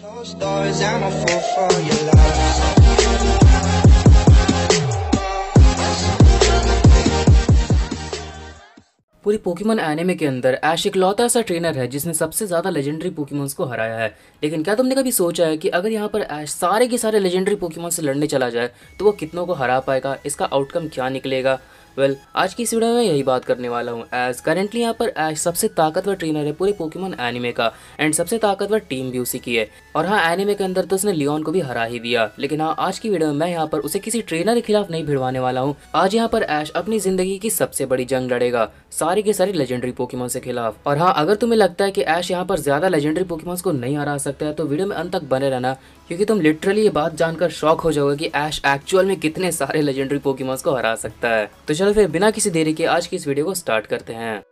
Closed doors, I'm पूरी anime के अंदर ऐश इकलौता ऐसा ट्रेनर है जिसने सबसे ज़्यादा लेजेंडरी पोकीमोन्स को हराया है लेकिन क्या तुमने कभी सोचा है कि अगर यहाँ पर ऐश सारे के सारे लेजेंडरी पोकेमोन से लड़ने चला जाए तो वो कितनों को हरा पाएगा इसका आउटकम क्या निकलेगा वेल well, आज की इस वीडियो में यही बात करने वाला हूँ एज करेंटली यहाँ पर एज सबसे ताकतवर ट्रेनर है पूरे पोकेमोन एनिमे का एंड सबसे ताकतवर टीम भी उसी की है और हाँ एनिमे के अंदर तो उसने लियोन को भी हरा ही दिया लेकिन हाँ आज की वीडियो में मैं यहाँ पर उसे किसी ट्रेनर के खिलाफ नहीं भिड़वाने वाला हूँ आज यहाँ पर ऐश अपनी जिंदगी की सबसे बड़ी जंग लड़ेगा सारी के सारी लेजेंडरी पोकीमोन के खिलाफ और हाँ अगर तुम्हें लगता है कि ऐश यहाँ पर ज्यादा लेजेंडरी पोकीमोन को नहीं हरा सकता है तो वीडियो में अंत तक बने रहना क्योंकि तुम लिटरली ये बात जानकर शौक हो जाओगे कि ऐश एक्चुअल में कितने सारे लेजेंडरी पोकीमॉन्स को हरा सकता है तो चलो फिर बिना किसी देरी के आज की इस वीडियो को स्टार्ट करते हैं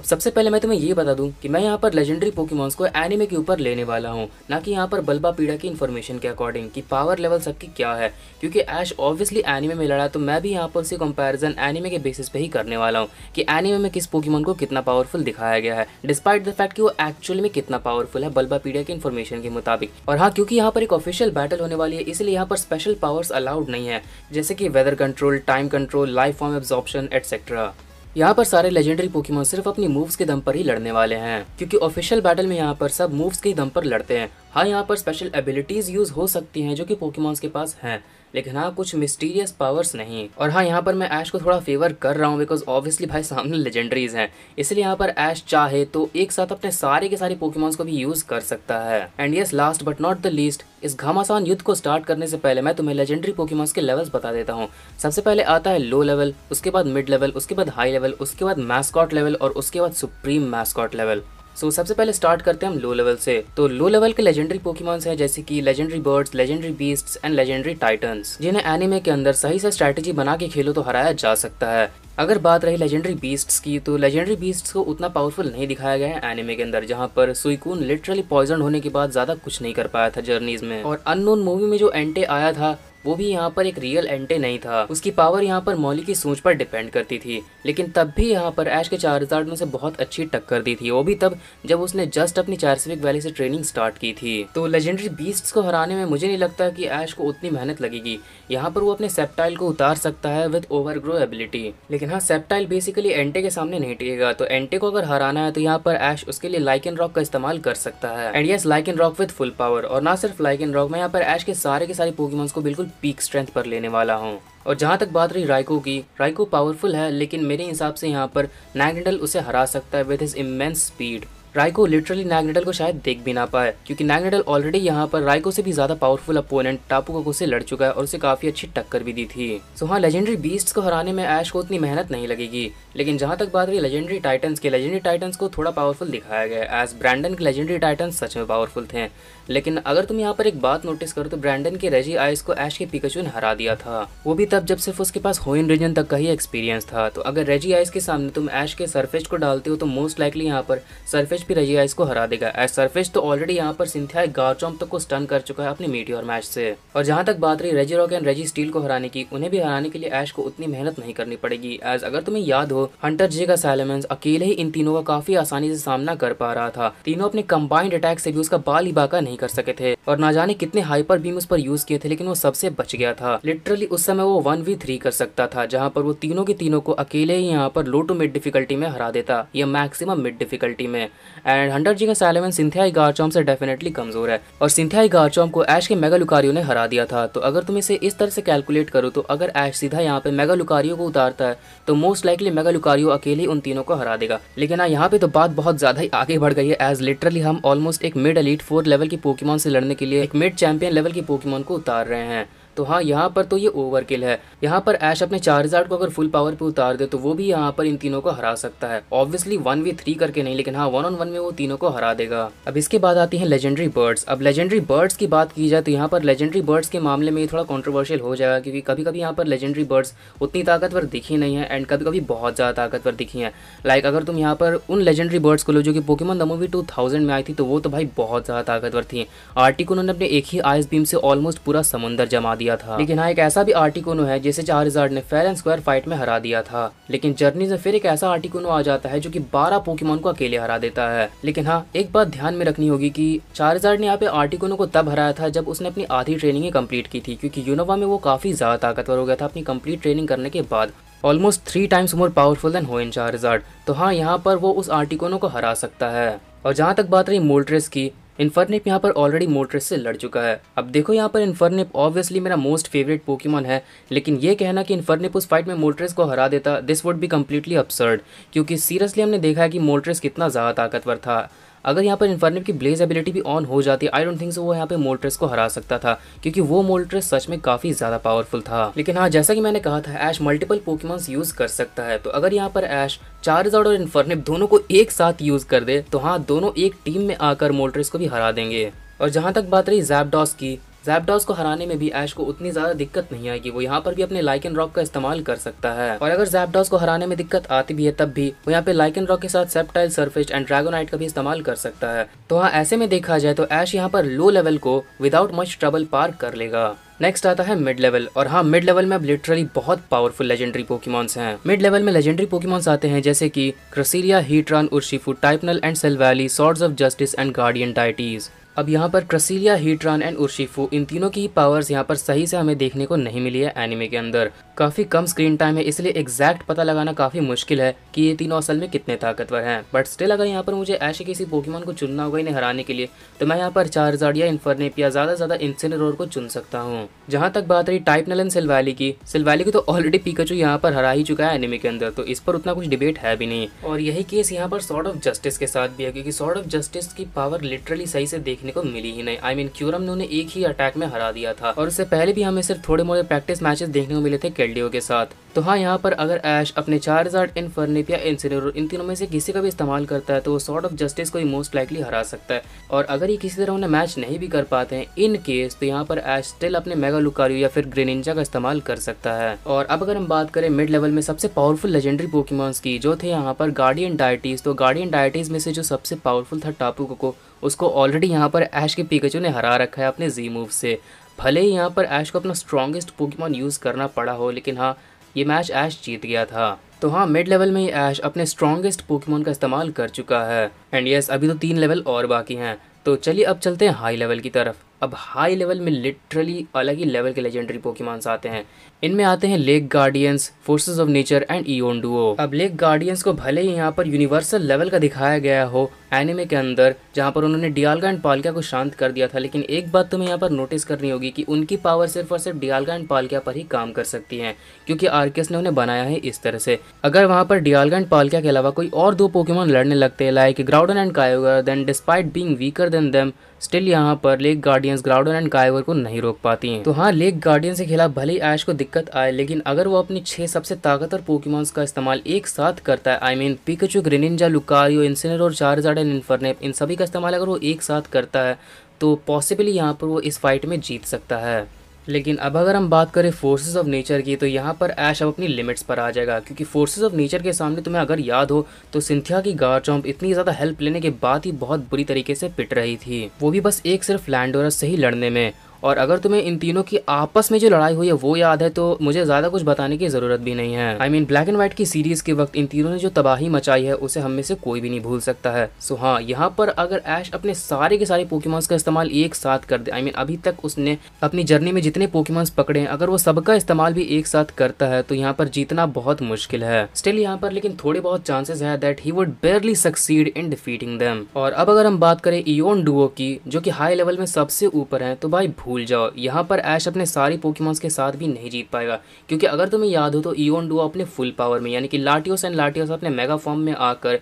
अब सबसे पहले मैं तुम्हें ये बता दूं कि मैं यहाँ पर लेजेंडरी पोकेमॉन्स को एनिमे के ऊपर लेने वाला हूँ ना कि यहाँ पर बल्बा पीड़ा की इन्फॉर्मेशन के अकॉर्डिंग कि पावर लेवल सबकी क्या है क्योंकि ऐश ऑब्वियसली एनिमे में लड़ा तो मैं भी यहाँ पर उसे कंपैरिजन एनिमे के बेसिस पे ही करने वाला हूँ कि एनिमे में किस पोकीमोन को कितना पावरफुल दिखाया गया है डिस्पाइट द फैक्ट की वो एक्चुअल में कितना पावरफुल है बल्बा पीड़ा की इन्फॉर्मेशन के मुताबिक और हाँ क्योंकि यहाँ पर एक ऑफिशियल बैटल होने वाली है इसलिए यहाँ पर स्पेशल पावर्स अलाउड नहीं है जैसे कि weather control time control life form absorption etcetera यहाँ पर सारे लेजेंडरी पोकीमोन सिर्फ अपनी मूव्स के दम पर ही लड़ने वाले हैं क्योंकि ऑफिशियल बैटल में यहाँ पर सब मूव्स के दम पर लड़ते हैं हाँ यहाँ पर स्पेशल एबिलिटीज यूज हो सकती हैं जो कि पोकीमोन्स के पास हैं लेकिन हाँ कुछ मिस्टीरियस पावर्स नहीं और हाँ यहाँ पर मैं ऐश को थोड़ा फेवर कर रहा हूँ बिकॉज ऑब्वियसली भाई सामने लेजेंडरीज हैं इसलिए यहाँ पर ऐश चाहे तो एक साथ अपने सारे के सारे पोकेमॉन्स को भी यूज कर सकता है and yes last but not the least इस घमासान युद्ध को स्टार्ट करने से पहले मैं तुम्हें लेजेंडरी पोकेमॉन्स के लेवल्स बता देता हूँ सबसे पहले आता है लो लेवल उसके बाद मिड लेवल उसके बाद हाई लेवल उसके बाद मैस्कॉट लेवल और उसके बाद supreme mascot level so so, सबसे पहले स्टार्ट करते हैं हम लो लेवल से तो लो लेवल के लेजेंडरी पोकीमॉन्स हैं जैसे कि legendary birds legendary beasts and legendary titans जिन्हें एनिमे के अंदर सही से स्ट्रेटेजी बना के खेलो तो हराया जा सकता है अगर बात रही लेजेंडरी बीस्ट्स की तो लेजेंडरी बीस्ट्स को उतना पावरफुल नहीं दिखाया गया है एनिमे के अंदर जहां पर सुइकून लिटरली पॉइजन होने के बाद ज्यादा कुछ नहीं कर पाया था जर्नीज में और अननोन मूवी में जो एंटे आया था वो भी यहाँ पर एक रियल एंटे नहीं था उसकी पावर यहाँ पर मौली की सोच पर डिपेंड करती थी लेकिन तब भी यहाँ पर ऐश के चार्जार्ड ने उसे बहुत अच्छी टक्कर दी थी वो भी तब जब उसने जस्ट अपनी सिविक वैली से ट्रेनिंग स्टार्ट की थी तो लेजेंडरी बीस्ट को हराने में मुझे नहीं लगता कि ऐश को उतनी मेहनत लगेगी यहाँ पर वो अपने सेप्टाइल को उतार सकता है विद ओवरग्रो एबिलिटी लेकिन हाँ सेप्टाइल बेसिकली एंटे के सामने नहीं टिकेगा तो एंटे को अगर हराना है तो यहाँ पर ऐश उसके लिए लाइक एंड रॉक का इस्तेमाल कर सकता है and yes like and rock with full power और ना सिर्फ लाइक एंड रॉक में यहाँ पर ऐश के सारे के सारे पोकीमोन्स को बिल्कुल पीक स्ट्रेंथ पर लेने वाला हूँ और जहाँ तक बात रही राइको की राइको पावरफुल है लेकिन मेरे हिसाब से यहाँ पर नैगेंडल उसे हरा सकता है विद हिज इमेंस स्पीड राय को लिटरली नैगनेडल को शायद देख भी ना पाए क्योंकि नैगनेडल ऑलरेडी यहाँ पर रायको से भी ज्यादा पावरफुल अपोनेंट टापू को से लड़ चुका है और उसे काफी अच्छी टक्कर भी दी थी सो हाँ लेजेंडरी बीस्ट को हराने में ऐश को उतनी मेहनत नहीं लगेगी लेकिन जहाँ तक बात रही लेजेंडरी टाइटन्स के लेजेंडरी टाइटन्स को थोड़ा पावरफुल दिखाया गया एज ब्रांडन के लेजेंडरी टाइटन्स सच में पावरफुल थे लेकिन अगर तुम यहाँ पर एक बात नोटिस करो तो ब्रांडन के रेजी आइस को ऐश के पिकचू ने हरा दिया था वो भी तब जब सिर्फ उसके पास होइन रीजन तक का ही एक्सपीरियंस था तो अगर रेजी आइस के सामने तुम एश के सरफेस को डालते हो तो मोस्ट लाइकली यहाँ पर सरफेस सरफेस भी रजिया इसको हरा देगा एज सरफेस तो ऑलरेडी यहाँ पर सिंथिया गार्चोम तक को स्टन कर चुका है अपने मीटियोर मैच से और जहां तक बात रही Regirock and Registeel को हराने की उन्हें भी हराने के लिए ऐश को उतनी मेहनत नहीं करनी पड़ेगी एज अगर तुम्हें याद हो हंटर जे का सैलमेंस अकेले ही इन तीनों का काफी आसानी से सामना कर पा रहा था तीनों अपने कंबाइंड अटैक से भी उसका बाल इबाका नहीं कर सके थे और ना जाने कितने हाइपर बीम उस पर यूज किए थे लेकिन वो सबसे बच गया था लिटरली उस समय वो वन वी थ्री कर सकता था जहाँ पर वो तीनों के तीनों को अकेले ही यहाँ पर लो टू मिड डिफिकल्टी में हरा देता या मैक्सिमम मिड डिफिकल्टी में एंड हंटर जी का सैलेवन सिंथियाई गारचॉम से डेफिनेटली कमजोर है और सिंथियाई गारचॉम को ऐश के मेगा लुकारियो ने हरा दिया था तो अगर तुम इसे इस तरह से कैलकुलेट करो तो अगर ऐश सीधा यहाँ पे मेगा लुकारियो को उतारता है तो मोस्ट लाइकली मेगा लुकारियो अकेले उन तीनों को हरा देगा लेकिन हाँ यहाँ पे तो बात बहुत ज्यादा ही आगे बढ़ गई है एज लिटरली हम ऑलमोस्ट एक मिड अलीट फोर लेवल की पोकीमोन से लड़ने के लिए एक मिड चैंपियन लेवल की पोकीमोन को उतार रहे हैं तो हाँ यहाँ पर तो ये ओवरकिल है यहाँ पर ऐश अपने चार्जार्ड को अगर फुल पावर पे उतार दे तो वो भी यहाँ पर इन तीनों को हरा सकता है ऑब्वियसली वन वी थ्री करके नहीं लेकिन हाँ वन ऑन वन में वो तीनों को हरा देगा अब इसके बाद आती है लेजेंडरी बर्ड्स अब लेजेंडरी बर्ड्स की बात की जाए तो यहाँ पर लेजेंडरी बर्ड्स के मामले में थोड़ा कॉन्ट्रोवर्शियल हो जाएगा क्योंकि कभी कभी यहाँ पर लेजेंडरी बर्ड्स उतनी ताकतवर दिखी नहीं है एंड कभी कभी बहुत ज़्यादा ताकतवर दिखी है लाइक अगर तुम यहाँ पर उन लेजेंडरी बर्ड्स को लो जो कि Pokemon the movie two thousand में आई थी तो वो तो भाई बहुत ज़्यादा ताकतवर थी आर्टिक उन्होंने अपने एक ही आइस बीम से ऑलमोस्ट पूरा समुद्र जमा दिया दिया था लेकिन हाँ एक ऐसा भी आर्टिकोनो है जिसे चार ने फेर एंड स्क्वायर फाइट में हरा दिया था लेकिन जर्नी से फिर एक ऐसा आर्टिकोनो आ जाता है जो की बारह पोकीमोन को अकेले हरा देता है लेकिन हाँ एक बात ध्यान में रखनी होगी की चार ने यहाँ पे आर्टिकोनो को तब हराया था जब उसने अपनी आधी ट्रेनिंग कम्प्लीट की थी क्यूँकी यूनोवा में वो काफी ज्यादा ताकतवर हो गया था अपनी कम्प्लीट ट्रेनिंग करने के बाद almost three times more powerful than होइन चार्जार्ड तो हाँ यहाँ पर वो उस आर्टिकोनो को हरा सकता है और जहाँ तक बात रही मोल्ट्रेस की इन्फर्निप यहाँ पर ऑलरेडी मोटरेस से लड़ चुका है अब देखो यहाँ पर इन्फर्निप ऑब्वियसली मेरा मोस्ट फेवरेट पोकेमॉन है लेकिन ये कहना कि इन्फर्निप उस फाइट में मोटरस को हरा देता this would be completely absurd क्योंकि सीरियसली हमने देखा है कि मोटरस कितना ज़्यादा ताकतवर था अगर यहाँ पर इन्फर्निव की ब्लेज एबिलिटी भी ऑन हो जाती आई डोंट थिंक सो वो यहाँ पे मोल्ट्रेस को हरा सकता था क्योंकि वो मोल्ट्रेस सच में काफी ज्यादा पावरफुल था लेकिन हाँ जैसा कि मैंने कहा था ऐश मल्टीपल पोकेमॉन्स यूज कर सकता है तो अगर यहाँ पर ऐश चार्जर्ड और इन्फर्निव दोनों को एक साथ यूज कर दे तो हाँ दोनों एक टीम में आकर मोल्ट्रेस को भी हरा देंगे और जहाँ तक बात रही जैपडॉस की जैपडॉस को हराने में भी ऐश को उतनी ज्यादा दिक्कत नहीं आएगी वो यहाँ पर भी अपने लाइक एंड रॉक का इस्तेमाल कर सकता है और अगर जैपडॉस को हराने में दिक्कत आती भी है तब भी वो यहाँ पे लाइक एंड रॉक के साथ सेप्टाइल सर्फेस एंड ड्रैगोनाइट का भी इस्तेमाल कर सकता है तो हाँ ऐसे में देखा जाए तो ऐश यहाँ पर लो लेवल को विदाउट मच ट्रबल पार कर लेगा नेक्स्ट आता है मिड लेवल और हाँ मिड लेवल में अब लिटरली बहुत पावरफुल लेजेंडरी पोकीमॉन्स हैं मिड लेवल में लेजेंडरी पोकीमॉन्स आते हैं जैसे कि Cresselia Heatran Urshifu Type Null and सेलवैली swords of justice and guardian deities अब यहाँ पर क्रसीलिया हीट्रॉन एंड उर्शीफू इन तीनों की पावर्स यहाँ पर सही से हमें देखने को नहीं मिली है एनिमे के अंदर काफ़ी कम स्क्रीन टाइम है इसलिए एग्जैक्ट पता लगाना काफ़ी मुश्किल है कि ये तीनों असल में कितने ताकतवर हैं बट स्टिल अगर यहाँ पर मुझे ऐसे किसी पोकेमॉन को चुनना होगा इन्हें हराने के लिए तो मैं यहाँ पर चार या इन्फर्नेप या ज़्यादा से ज़्यादा इंसिन को चुन सकता हूँ जहाँ तक बात रही टाइप नलन सिलवाली की सिलवाली को तो ऑलरेडी पिकाचू यहाँ पर हरा ही चुका है एनिमे के अंदर तो इस पर उतना कुछ डिबेट है भी नहीं और यही केस यहाँ पर सॉर्ट ऑफ जस्टिस के साथ भी है क्योंकि सॉर्ट ऑफ जस्टिस की पावर लिटरली सही से देख देखने को मिली ही नहीं आई I मीन mean, क्यूरम ने उन्हें एक ही अटैक में हरा दिया था और इससे पहले भी हमें सिर्फ थोड़े मोड़े प्रैक्टिस मैचेस देखने को मिले थे केल्डियो के साथ तो हाँ यहाँ पर अगर ऐश अपने चार हज़ार इनफर्नित या इंसिनर इन तीनों में से किसी का भी इस्तेमाल करता है तो वो सॉर्ट ऑफ जस्टिस को ही मोस्ट लाइकली हरा सकता है और अगर ये किसी तरह उन्हें मैच नहीं भी कर पाते हैं इन केस तो यहाँ पर ऐश स्टिल अपने मेगा लुकारियो या फिर ग्रेनिंजा का इस्तेमाल कर सकता है और अब अगर हम बात करें मिड लेवल में सबसे पावरफुल लेजेंडरी पोकीमॉन्स की जो थे यहाँ पर गार्डियन डायटीज तो गार्डियन डायटीज में से जो सबसे पावरफुल था टापू को उसको ऑलरेडी यहाँ पर ऐश के पिकचू ने हरा रखा है अपने जी मूव से भले ही यहाँ पर ऐश को अपना स्ट्रॉन्गेस्ट पोकीमॉन यूज़ करना पड़ा हो लेकिन हाँ ये मैच ऐश जीत गया था तो हाँ मिड लेवल में ऐश अपने स्ट्रॉन्गेस्ट पोकेमोन का इस्तेमाल कर चुका है एंड यस अभी तो तीन लेवल और बाकी हैं तो चलिए अब चलते हैं हाई लेवल की तरफ अब हाई लेवल में लिटरली अलग ही लेवल के लेजेंडरी पोकेमॉन्स आते हैं इनमें आते हैं lake guardians forces of nature and Eon duo अब लेक गार्डियंस को भले ही यहाँ पर यूनिवर्सल लेवल का दिखाया गया हो एनिमे के अंदर जहाँ पर उन्होंने डियालगा एंड पालकिया को शांत कर दिया था लेकिन एक बात तुम्हें यहाँ पर नोटिस करनी होगी कि उनकी पावर सिर्फ और सिर्फ डियालगा एंड पालकिया पर ही काम कर सकती है क्योंकि आर्कियस ने उन्हें बनाया है इस तरह से अगर वहाँ पर डियालगा एंड पालकिया के अलावा कोई और दो पोकेमोन लड़ने लगते हैं like Groudon and Kyogre then despite being weaker than them still यहाँ पर lake guardians Groudon and Kyogre को नहीं रोक पाती हैं तो हाँ लेक गार्डियन के खिलाफ भले ही ऐश को दिक्कत आए लेकिन अगर वो अपनी छह सबसे ताकतवर पोकेमॉन्स का इस्तेमाल एक साथ करता है I mean Pikachu Greninja Lucario Incineroar और चार एंड इन्फरनेप इन सभी का इस्तेमाल अगर वो एक साथ करता है तो पॉसिबली यहाँ पर वो इस फाइट में जीत सकता है लेकिन अब अगर हम बात करें फोर्सेस ऑफ नेचर की तो यहाँ पर ऐश अब अपनी लिमिट्स पर आ जाएगा क्योंकि फोर्सेस ऑफ नेचर के सामने तुम्हें अगर याद हो तो सिंथिया की गार चौंप इतनी ज़्यादा हेल्प लेने के बाद ही बहुत बुरी तरीके से पिट रही थी वो भी बस एक सिर्फ लैंडोरस से ही लड़ने में और अगर तुम्हें इन तीनों की आपस में जो लड़ाई हुई है वो याद है तो मुझे ज़्यादा कुछ बताने की ज़रूरत भी नहीं है I mean black and white की सीरीज़ के वक्त इन तीनों ने जो तबाही मचाई है उसे हम में से कोई भी नहीं भूल सकता है सो हाँ यहाँ पर अगर ऐश अपने सारे के सारे पोकेमॉन्स का इस्तेमाल एक साथ कर दे आई मीन अभी तक उसने अपनी जर्नी में जितने पोकेमॉन्स पकड़े हैं अगर वो सबका इस्तेमाल भी एक साथ करता है तो यहाँ पर जीतना बहुत मुश्किल है स्टिल यहाँ पर लेकिन थोड़े बहुत चांसेस है that he would barely succeed in defeating them और अब अगर हम बात करें इन डुओ की जो कि हाई लेवल में सबसे ऊपर है तो भाई भूल जाओ यहाँ पर ऐश अपने सारे पोकेमॉन्स के साथ भी नहीं जीत पाएगा क्योंकि अगर तुम्हें याद हो तो ईवन डुआ अपने फुल पावर में यानी कि लाटियोस एंड लाटियोस अपने मेगा फॉर्म में आकर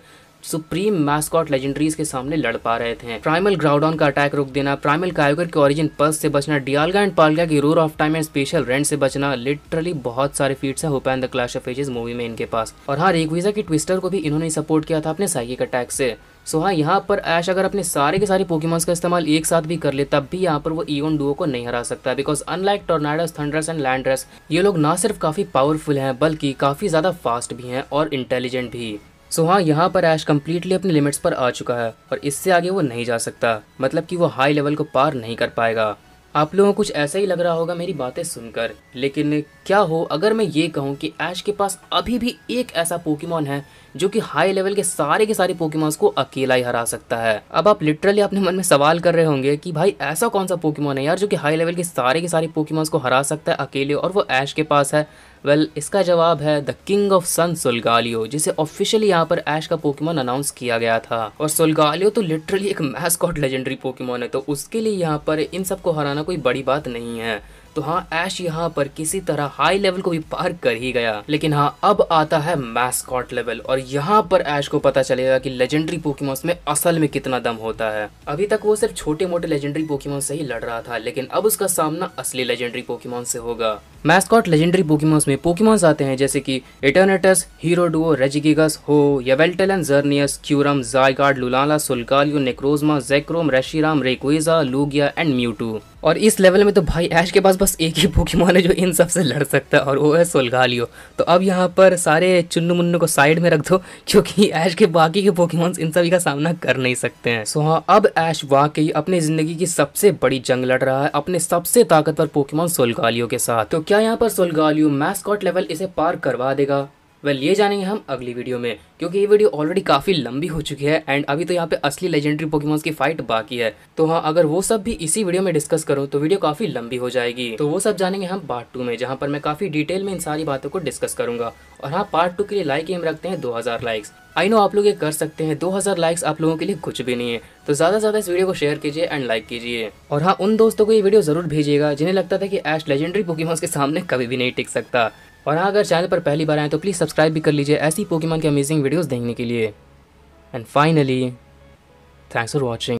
सुप्रीम मैस्कॉट लेजेंडरीज के सामने लड़ पा रहे थे प्राइमल ग्राउडॉन का अटैक रोक देना प्राइमल कायोगर के ऑरिजिन पल्स से बचना डियालगा एंड पालगा की roar of time and spacial rend से बचना लिटरली बहुत सारे फीट्स है Hoopa in the clash of ages movie में इनके पास और हाँ रेगविजा की ट्विस्टर को भी इन्होंने सपोर्ट किया था अपने साइकिक अटैक से सो हाँ यहाँ पर ऐश अगर अपने सारे के सारे पोकीमॉन्स का इस्तेमाल एक साथ भी कर ले तब भी यहाँ पर वो ईवन डुओ को नहीं हरा सकता because unlike Tornadus Thundurus and Landorus ये लोग ना सिर्फ काफ़ी पावरफुल हैं बल्कि काफ़ी ज़्यादा फास्ट भी हैं और इंटेलिजेंट भी सो so, हाँ यहाँ पर ऐश कम्प्लीटली अपने लिमिट्स पर आ चुका है और इससे आगे वो नहीं जा सकता मतलब कि वो हाई लेवल को पार नहीं कर पाएगा आप लोगों को कुछ ऐसा ही लग रहा होगा मेरी बातें सुनकर लेकिन क्या हो अगर मैं ये कहूँ कि ऐश के पास अभी भी एक ऐसा पोकेमोन है जो कि हाई लेवल के सारे के सारे पोकेमॉन्स को अकेला ही हरा सकता है अब आप लिटरली अपने मन में सवाल कर रहे होंगे कि भाई ऐसा कौन सा पोकेमोन है यार जो कि हाई लेवल के सारे के सारे पोकेमॉन्स को हरा सकता है अकेले और वो ऐश के पास है वेल well, इसका जवाब है the king of sun Solgaleo जिसे ऑफिशियली यहाँ पर ऐश का पोकेमोन अनाउंस किया गया था और सुलगालियो तो लिटरली एक मैस्कॉट लेजेंडरी पोकेमोन है तो उसके लिए यहाँ पर इन सबको हराना कोई बड़ी बात नहीं है तो हाँ ऐश यहाँ पर किसी तरह हाई लेवल को भी पार कर ही गया लेकिन हाँ अब आता है मैस्कॉट लेवल और यहाँ पर ऐश को पता चलेगा कि लेजेंडरी पोकेमोन्स में असल में कितना दम होता है अभी तक वो सिर्फ छोटे मोटे लेजेंडरी पोकेमोन से ही लड़ रहा था लेकिन अब उसका सामना असली लेजेंडरी पोकेमोन से होगा मैस्कॉट लेजेंडरी पोकेमोन्स में पोकेमोन्स आते हैं जैसे कि इटर्नेटस हीरो डुओ रेजिगिगस हो यवेल्टेलन जर्नियस क्यूरम जायगार्ड लुलाला Solgaleo Necrozma Zekrom Reshiram Rayquaza Lugia and Mewtwo और इस लेवल में तो भाई ऐश के पास बस एक ही पोकेमॉन है जो इन सब से लड़ सकता है और वो है सोलगालियो तो अब यहाँ पर सारे चुन्नू मुन्नू को साइड में रख दो क्योंकि ऐश के बाकी के पोकेमॉन्स इन सभी का सामना कर नहीं सकते हैं सो हाँ अब ऐश वाकई अपनी ज़िंदगी की सबसे बड़ी जंग लड़ रहा है अपने सबसे ताकतवर पोकेमॉन सोलगालियो के साथ तो क्या यहाँ पर सोलगालियो मैस्कॉट लेवल इसे पार करवा देगा वेल well, ये जानेंगे हम अगली वीडियो में क्योंकि ये वीडियो ऑलरेडी काफ़ी लंबी हो चुकी है एंड अभी तो यहाँ पे असली लेजेंडरी पोकेमॉन्स की फाइट बाकी है तो हाँ अगर वो सब भी इसी वीडियो में डिस्कस करो तो वीडियो काफ़ी लंबी हो जाएगी तो वो सब जानेंगे हम पार्ट टू में जहाँ पर मैं काफ़ी डिटेल में इन सारी बातों को डिस्कस करूंगा और हाँ पार्ट टू के लिए लाइक एम रखते हैं दो लाइक्स आई नो आप लोग ये कर सकते हैं 2000 लाइक्स आप लोगों के लिए कुछ भी नहीं है तो ज़्यादा से ज़्यादा इस वीडियो को शेयर कीजिए एंड लाइक कीजिए और हाँ उन दोस्तों को ये वीडियो ज़रूर भेजिएगा जिन्हें लगता था कि एश लेजेंडरी पोकेमॉन्स के सामने कभी भी नहीं टिक सकता और हाँ अगर चैनल पर पहली बार आए तो प्लीज़ सब्सक्राइब भी कर लीजिए ऐसी पोकेमॉन की अमेजिंग वीडियोज़ देखने के लिए and finally thanks for watching